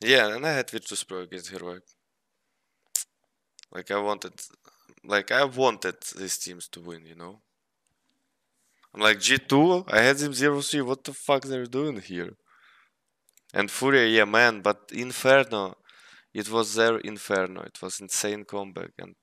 Yeah, and I had Virtus.pro against Heroic. Like I wanted, like I wanted these teams to win, you know. I'm like G2. I had them zero three. What the fuck they're doing here? And Furia, yeah, man. But Inferno, it was their Inferno. It was insane comeback, and